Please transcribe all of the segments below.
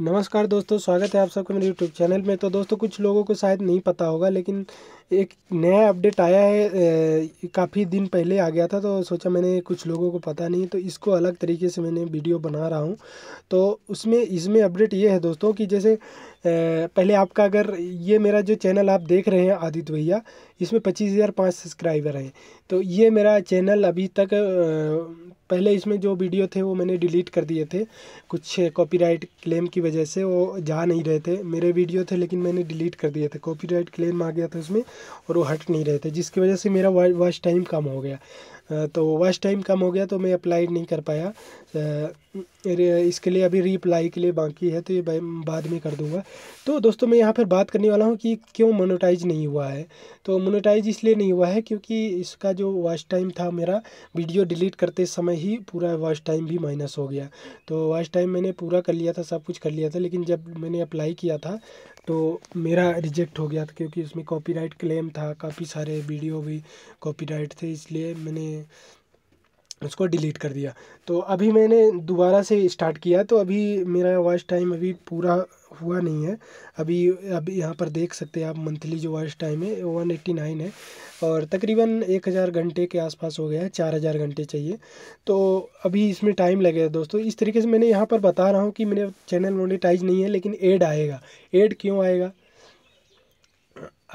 नमस्कार दोस्तों स्वागत है आप सबका मेरे यूट्यूब चैनल में तो दोस्तों कुछ लोगों को शायद नहीं पता होगा लेकिन एक नया अपडेट आया है काफ़ी दिन पहले आ गया था तो सोचा मैंने कुछ लोगों को पता नहीं तो इसको अलग तरीके से मैंने वीडियो बना रहा हूँ तो उसमें इसमें अपडेट ये है दोस्तों कि जैसे पहले आपका अगर ये मेरा जो चैनल आप देख रहे हैं आदित्य भैया इसमें पच्चीस हज़ार पाँच सब्सक्राइबर हैं तो ये मेरा चैनल अभी तक पहले इसमें जो वीडियो थे वो मैंने डिलीट कर दिए थे कुछ कॉपीराइट क्लेम की वजह से वो जा नहीं रहे थे मेरे वीडियो थे लेकिन मैंने डिलीट कर दिए थे कॉपीराइट क्लेम आ गया था उसमें और वो हट नहीं रहे थे जिसकी वजह से मेरा वॉच टाइम कम हो गया तो वाच टाइम कम हो गया तो मैं अप्लाई नहीं कर पाया इसके लिए अभी रीअप्लाई के लिए बाकी है तो ये बाद में कर दूंगा तो दोस्तों मैं यहाँ पर बात करने वाला हूँ कि क्यों मोनोटाइज नहीं हुआ है तो मोनोटाइज इसलिए नहीं हुआ है क्योंकि इसका जो वॉच टाइम था मेरा वीडियो डिलीट करते समय ही पूरा वॉच टाइम भी माइनस हो गया तो वॉच टाइम मैंने पूरा कर लिया था सब कुछ कर लिया था लेकिन जब मैंने अप्लाई किया था तो मेरा रिजेक्ट हो गया था क्योंकि उसमें कॉपीराइट क्लेम था काफ़ी सारे वीडियो भी कॉपीराइट थे इसलिए मैंने उसको डिलीट कर दिया तो अभी मैंने दोबारा से स्टार्ट किया तो अभी मेरा वॉच टाइम अभी पूरा हुआ नहीं है अभी अभी यहाँ पर देख सकते हैं आप मंथली जो वॉच टाइम है वन एट्टी नाइन है और तकरीबन एक हज़ार घंटे के आसपास हो गया है चार हज़ार घंटे चाहिए तो अभी इसमें टाइम लगेगा दोस्तों इस तरीके से मैंने यहाँ पर बता रहा हूँ कि मेरे चैनल मोनेटाइज नहीं है लेकिन एड आएगा एड क्यों आएगा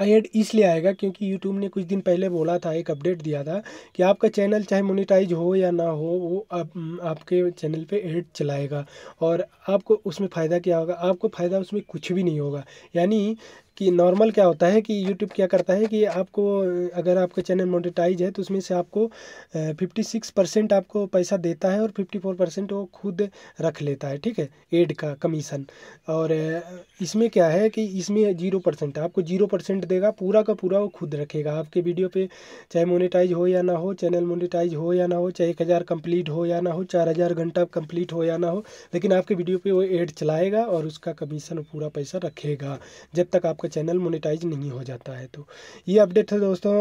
एड इसलिए आएगा क्योंकि यूट्यूब ने कुछ दिन पहले बोला था एक अपडेट दिया था कि आपका चैनल चाहे मोनिटाइज हो या ना हो वो आप, आपके चैनल पे एड चलाएगा और आपको उसमें फ़ायदा क्या होगा आपको फ़ायदा उसमें कुछ भी नहीं होगा यानी कि नॉर्मल क्या होता है कि यूट्यूब क्या करता है कि आपको अगर आपका चैनल मोनेटाइज है तो उसमें से आपको फिफ्टी सिक्स परसेंट आपको पैसा देता है और फिफ्टी फोर परसेंट वो खुद रख लेता है ठीक है एड का कमीशन और इसमें क्या है कि इसमें जीरो परसेंट आपको जीरो परसेंट देगा पूरा का पूरा वो खुद रखेगा आपके वीडियो पे चाहे मोनेटाइज हो या ना हो चैनल मोनेटाइज हो या ना हो चाहे एक हज़ार कम्प्लीट हो या ना हो चार हज़ार घंटा कम्प्लीट हो या ना हो लेकिन आपके वीडियो पर वो एड चलाएगा और उसका कमीशन पूरा पैसा रखेगा जब तक आपका चैनल मोनेटाइज नहीं हो जाता है तो ये अपडेट है दोस्तों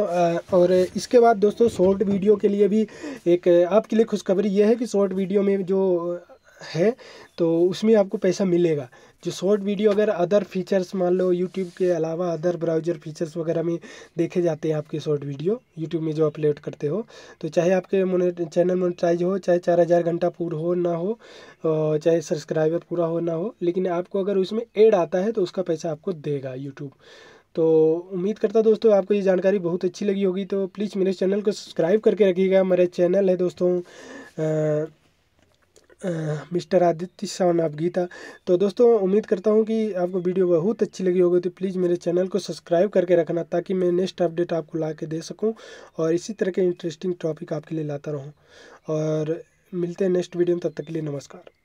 और इसके बाद दोस्तों शॉर्ट वीडियो के लिए भी एक आपके लिए खुशखबरी ये है कि शॉर्ट वीडियो में जो है तो उसमें आपको पैसा मिलेगा जो शॉर्ट वीडियो अगर अदर फीचर्स मान लो यूट्यूब के अलावा अदर ब्राउजर फीचर्स वगैरह में देखे जाते हैं आपके शॉर्ट वीडियो यूट्यूब में जो अपलोड करते हो तो चाहे आपके मोनेट चैनल मोनिटाइज हो चाहे चार हज़ार घंटा पूरा हो ना हो चाहे सब्सक्राइबर पूरा हो ना हो लेकिन आपको अगर उसमें एड आता है तो उसका पैसा आपको देगा यूट्यूब तो उम्मीद करता दोस्तों आपको ये जानकारी बहुत अच्छी लगी होगी तो प्लीज़ मेरे चैनल को सब्सक्राइब करके रखिएगा मेरा चैनल है दोस्तों आ, मिस्टर आदित्य सावन आप गीता तो दोस्तों उम्मीद करता हूँ कि आपको वीडियो बहुत अच्छी लगी होगी तो प्लीज़ मेरे चैनल को सब्सक्राइब करके रखना ताकि मैं नेक्स्ट अपडेट आपको ला के दे सकूँ और इसी तरह के इंटरेस्टिंग टॉपिक आपके लिए लाता रहूँ और मिलते हैं नेक्स्ट वीडियो में तब तक के लिए नमस्कार